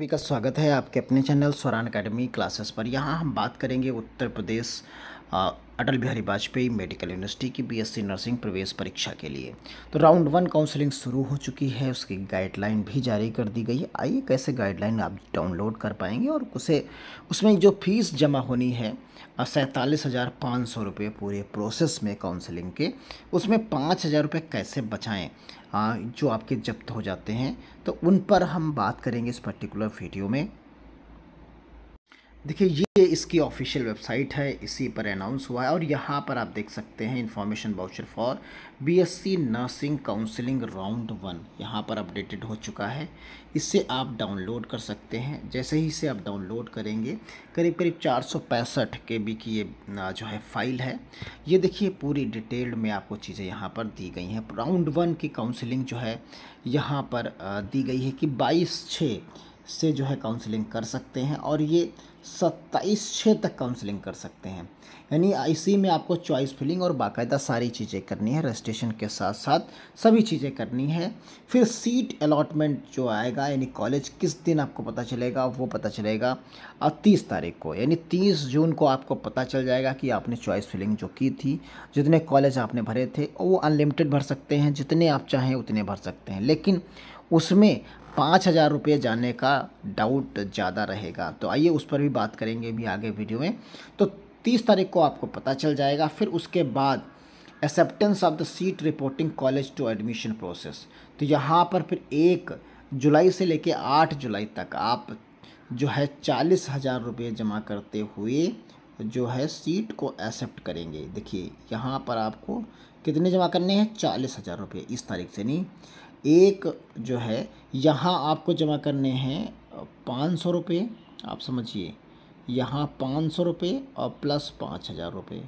सभी का स्वागत है आपके अपने चैनल स्वरान अकेडमी क्लासेस पर यहाँ हम बात करेंगे उत्तर प्रदेश अटल बिहारी वाजपेयी मेडिकल यूनिवर्सिटी की बीएससी नर्सिंग प्रवेश परीक्षा के लिए तो राउंड वन काउंसलिंग शुरू हो चुकी है उसकी गाइडलाइन भी जारी कर दी गई है आइए कैसे गाइडलाइन आप डाउनलोड कर पाएंगे और उसे उसमें जो फीस जमा होनी है सैंतालीस हज़ार पाँच सौ रुपये पूरे प्रोसेस में काउंसलिंग के उसमें पाँच हज़ार रुपये कैसे बचाएँ जो आपके जब्त हो जाते हैं तो उन पर हम बात करेंगे इस पर्टिकुलर वीडियो में देखिए ये ये इसकी ऑफिशियल वेबसाइट है इसी पर अनाउंस हुआ है और यहाँ पर आप देख सकते हैं information brochure for BSc nursing counselling round one यहाँ पर अपडेटेड हो चुका है इससे आप डाउनलोड कर सकते हैं जैसे ही इसे आप डाउनलोड करेंगे करीब करीब चार सौ पैंसठ के बी की ये जो है फाइल है ये देखिए पूरी डिटेल्ड में आपको चीज़ें यहाँ पर दी गई हैं राउंड वन की काउंसलिंग जो है यहाँ पर दी गई है कि बाईस छः से जो है काउंसलिंग कर सकते हैं और ये सत्ताईस छः तक काउंसलिंग कर सकते हैं यानी इसी में आपको चॉइस फिलिंग और बाकायदा सारी चीज़ें करनी है रजिस्ट्रेशन के साथ साथ सभी चीज़ें करनी है फिर सीट अलॉटमेंट जो आएगा यानी कॉलेज किस दिन आपको पता चलेगा वो पता चलेगा और तीस तारीख को यानी तीस जून को आपको पता चल जाएगा कि आपने चॉइस फिलिंग जो की थी जितने कॉलेज आपने भरे थे वो अनलिमिटेड भर सकते हैं जितने आप चाहें उतने भर सकते हैं लेकिन उसमें पाँच हज़ार रुपये जाने का डाउट ज़्यादा रहेगा तो आइए उस पर भी बात करेंगे भी आगे वीडियो में तो तीस तारीख को आपको पता चल जाएगा फिर उसके बाद acceptance of the seat reporting college to admission process तो यहाँ पर फिर एक जुलाई से लेके आठ जुलाई तक आप जो है चालीस हज़ार रुपये जमा करते हुए जो है सीट को एक्सेप्ट करेंगे देखिए यहाँ पर आपको कितने जमा करने हैं चालीस हज़ार रुपये इस तारीख से नहीं एक जो है यहाँ आपको जमा करने हैं पाँच सौ रुपये आप समझिए यहाँ पाँच सौ रुपये और प्लस पाँच हज़ार रुपये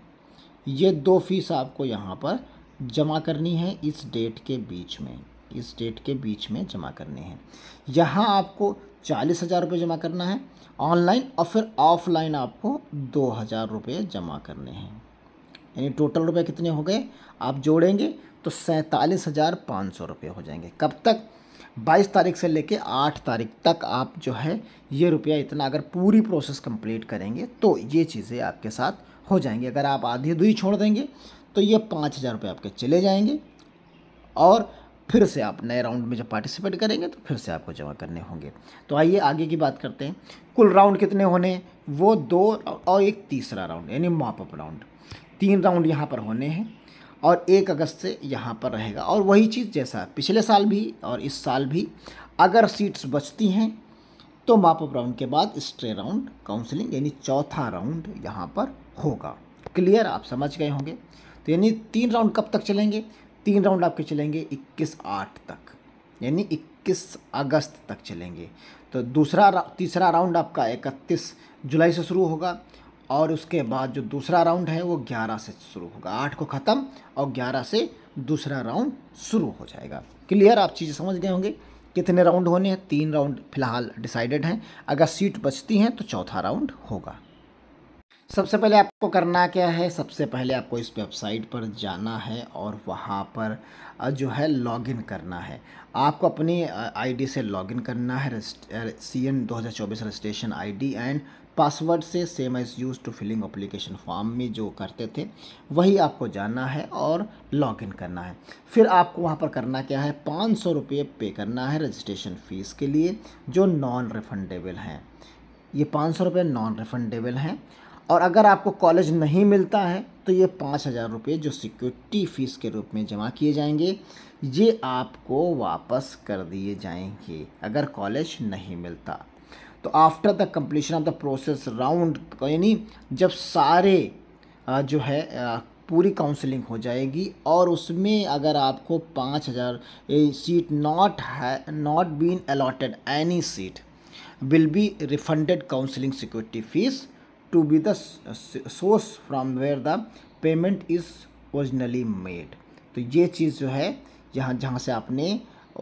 ये दो फीस आपको यहाँ पर जमा करनी है इस डेट के बीच में इस डेट के बीच में जमा करने हैं यहाँ आपको चालीस हज़ार रुपये जमा करना है ऑनलाइन और फिर ऑफलाइन आपको दो हज़ार रुपये जमा करने हैं यानी टोटल रुपये कितने हो गए आप जोड़ेंगे तो सैंतालीस हज़ार पाँच सौ रुपये हो जाएंगे कब तक बाईस तारीख से लेके आठ तारीख तक आप जो है ये रुपया इतना अगर पूरी प्रोसेस कंप्लीट करेंगे तो ये चीज़ें आपके साथ हो जाएंगी अगर आप आधी दुई छोड़ देंगे तो ये पाँच हज़ार रुपये आपके चले जाएंगे और फिर से आप नए राउंड में जब पार्टिसिपेट करेंगे तो फिर से आपको जमा करने होंगे तो आइए आगे की बात करते हैं कुल राउंड कितने होने वो दो और एक तीसरा राउंड यानी मॉपअप राउंड तीन राउंड यहाँ पर होने हैं और एक अगस्त से यहाँ पर रहेगा और वही चीज़ जैसा पिछले साल भी और इस साल भी अगर सीट्स बचती हैं तो मापअप राउंड के बाद स्ट्रे राउंड काउंसलिंग यानी चौथा राउंड यहाँ पर होगा क्लियर आप समझ गए होंगे तो यानी तीन राउंड कब तक चलेंगे तीन राउंड आपके चलेंगे इक्कीस आठ तक यानी इक्कीस अगस्त तक चलेंगे तो दूसरा तीसरा राउंड आपका इकतीस जुलाई से शुरू होगा और उसके बाद जो दूसरा राउंड है वो ग्यारह से शुरू होगा आठ को ख़त्म और ग्यारह से दूसरा राउंड शुरू हो जाएगा क्लियर आप चीज़ें समझ गए होंगे कितने राउंड होने हैं तीन राउंड फिलहाल डिसाइडेड हैं अगर सीट बचती हैं तो चौथा राउंड होगा सबसे पहले आपको करना क्या है सबसे पहले आपको इस वेबसाइट पर जाना है और वहाँ पर जो है लॉगिन करना है आपको अपनी आईडी से लॉगिन करना है सी एन दो हज़ार चौबीस रजिस्ट्रेशन आई एंड पासवर्ड से same as use to filling application form में जो करते थे वही आपको जाना है और लॉग इन करना है फिर आपको वहाँ पर करना क्या है पाँच सौ रुपये पे करना है रजिस्ट्रेशन फ़ीस के लिए जो नॉन रिफंडेबल हैं ये पाँच सौ रुपये नॉन रिफंडेबल हैं और अगर आपको कॉलेज नहीं मिलता है तो ये पाँच हज़ार रुपये जो सिक्योरिटी फ़ीस के रूप में जमा किए जाएंगे ये आपको वापस कर दिए जाएंगे अगर कॉलेज नहीं मिलता तो after the completion of the process round यानी जब सारे जो है पूरी काउंसलिंग हो जाएगी और उसमें अगर आपको पाँच हज़ार सीट नॉट है not been allotted any seat will be refunded counselling security fees to be the source from where the payment is originally made तो ये चीज़ जो है यहाँ जहाँ से आपने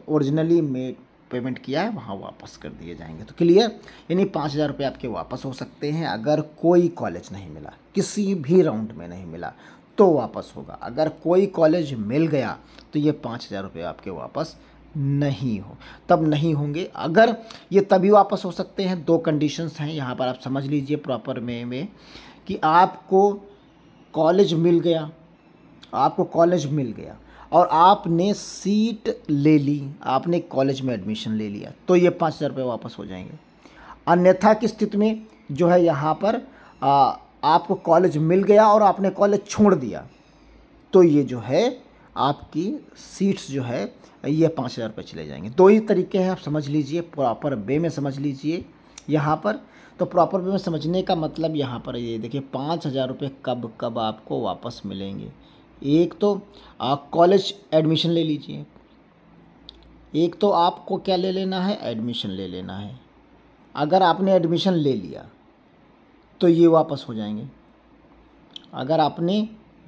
ओरिजिनली मेड पेमेंट किया है वहाँ वापस कर दिए जाएंगे तो क्लियर यानी पाँच हज़ार रुपये आपके वापस हो सकते हैं अगर कोई कॉलेज नहीं मिला किसी भी राउंड में नहीं मिला तो वापस होगा अगर कोई कॉलेज मिल गया तो ये पाँच हज़ार रुपये आपके वापस नहीं हो तब नहीं होंगे अगर ये तभी वापस हो सकते हैं दो कंडीशंस हैं यहाँ पर आप समझ लीजिए प्रॉपर वे में कि आपको कॉलेज मिल गया आपको कॉलेज मिल गया और आपने सीट ले ली आपने कॉलेज में एडमिशन ले लिया तो ये पाँच हज़ार रुपये वापस हो जाएंगे अन्यथा की स्थिति में जो है यहाँ पर आ, आपको कॉलेज मिल गया और आपने कॉलेज छोड़ दिया तो ये जो है आपकी सीट्स जो है ये पाँच हज़ार रुपये चले जाएंगे दो ही तरीके हैं आप समझ लीजिए प्रॉपर वे में समझ लीजिए यहाँ पर तो प्रॉपर वे में समझने का मतलब यहाँ पर ये देखिए पाँच हज़ार रुपये कब कब आपको वापस मिलेंगे एक तो कॉलेज एडमिशन ले लीजिए एक तो आपको क्या ले लेना है एडमिशन ले लेना है अगर आपने एडमिशन ले लिया तो ये वापस हो जाएंगे अगर आपने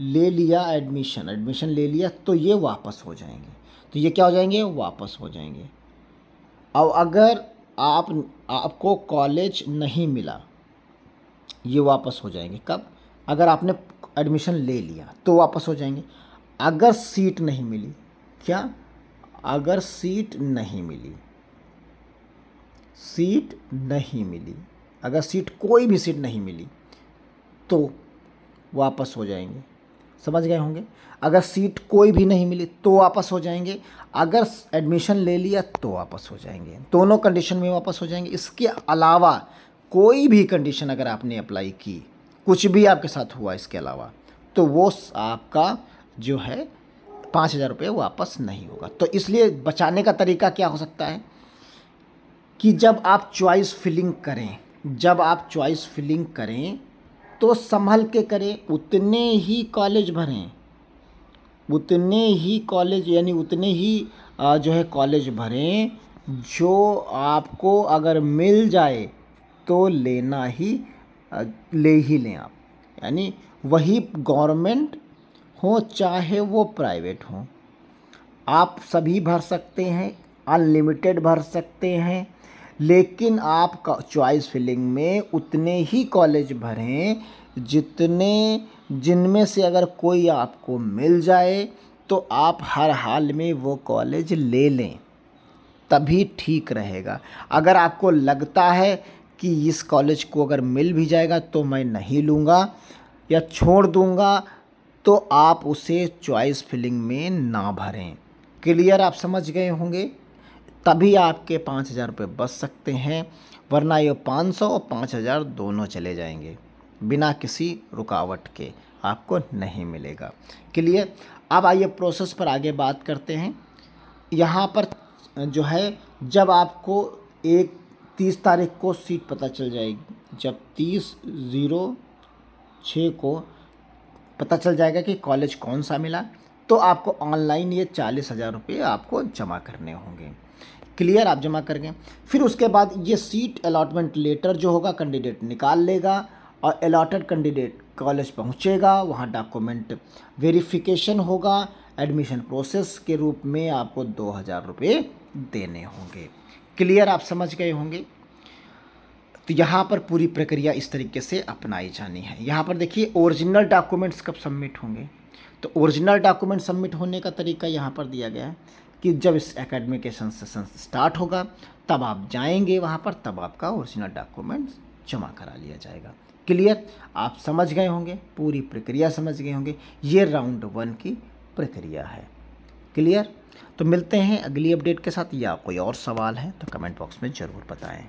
ले लिया एडमिशन एडमिशन ले लिया तो ये वापस हो जाएंगे तो ये क्या हो जाएंगे वापस हो जाएंगे और अगर आप आपको कॉलेज नहीं मिला ये वापस हो जाएंगे कब अगर आपने एडमिशन ले लिया तो वापस हो जाएंगे अगर सीट नहीं मिली क्या अगर सीट नहीं मिली सीट नहीं मिली अगर सीट कोई भी सीट नहीं मिली तो वापस हो जाएंगे समझ गए होंगे अगर सीट कोई भी नहीं मिली तो वापस हो जाएंगे अगर एडमिशन ले लिया तो वापस हो जाएंगे दोनों कंडीशन में वापस हो जाएंगे इसके अलावा कोई भी कंडीशन अगर आपने अप्लाई की कुछ भी आपके साथ हुआ इसके अलावा तो वो आपका जो है पाँच हज़ार रुपये वापस नहीं होगा तो इसलिए बचाने का तरीका क्या हो सकता है कि जब आप चॉइस फिलिंग करें जब आप चॉइस फिलिंग करें तो संभल के करें उतने ही कॉलेज भरें उतने ही कॉलेज यानी उतने ही जो है कॉलेज भरें जो आपको अगर मिल जाए तो लेना ही ले ही लें आप यानी वही गवर्नमेंट हो चाहे वो प्राइवेट हो आप सभी भर सकते हैं अनलिमिटेड भर सकते हैं लेकिन आप चॉइस फिलिंग में उतने ही कॉलेज भरें जितने जिनमें से अगर कोई आपको मिल जाए तो आप हर हाल में वो कॉलेज ले लें तभी ठीक रहेगा अगर आपको लगता है कि इस कॉलेज को अगर मिल भी जाएगा तो मैं नहीं लूँगा या छोड़ दूँगा तो आप उसे चॉइस फिलिंग में ना भरें क्लियर आप समझ गए होंगे तभी आपके पाँच हज़ार रुपये बच सकते हैं वरना ये पाँच सौ और पाँच हज़ार दोनों चले जाएंगे बिना किसी रुकावट के आपको नहीं मिलेगा क्लियर अब आइए प्रोसेस पर आगे बात करते हैं यहाँ पर जो है जब आपको एक तीस तारीख को सीट पता चल जाएगी जब तीस ज़ीरो छः को पता चल जाएगा कि कॉलेज कौन सा मिला तो आपको ऑनलाइन ये चालीस हज़ार रुपये आपको जमा करने होंगे क्लियर आप जमा कर गए फिर उसके बाद ये सीट अलाटमेंट लेटर जो होगा कैंडिडेट निकाल लेगा और अलाटेड कैंडिडेट कॉलेज पहुंचेगा वहाँ डॉक्यूमेंट वेरिफिकेशन होगा एडमिशन प्रोसेस के रूप में आपको दो हज़ार रुपये देने होंगे क्लियर आप समझ गए होंगे तो यहाँ पर पूरी प्रक्रिया इस तरीके से अपनाई जानी है यहाँ पर देखिए ओरिजिनल डॉक्यूमेंट्स कब सबमिट होंगे तो ओरिजिनल डॉक्यूमेंट सबमिट होने का तरीका यहाँ पर दिया गया है कि जब इस के सेशन स्टार्ट होगा तब आप जाएंगे वहाँ पर तब आपका ओरिजिनल डॉक्यूमेंट्स जमा करा लिया जाएगा क्लियर आप समझ गए होंगे पूरी प्रक्रिया समझ गए होंगे ये राउंड वन की प्रक्रिया है क्लियर तो मिलते हैं अगली अपडेट के साथ या कोई और सवाल है तो कमेंट बॉक्स में ज़रूर बताएं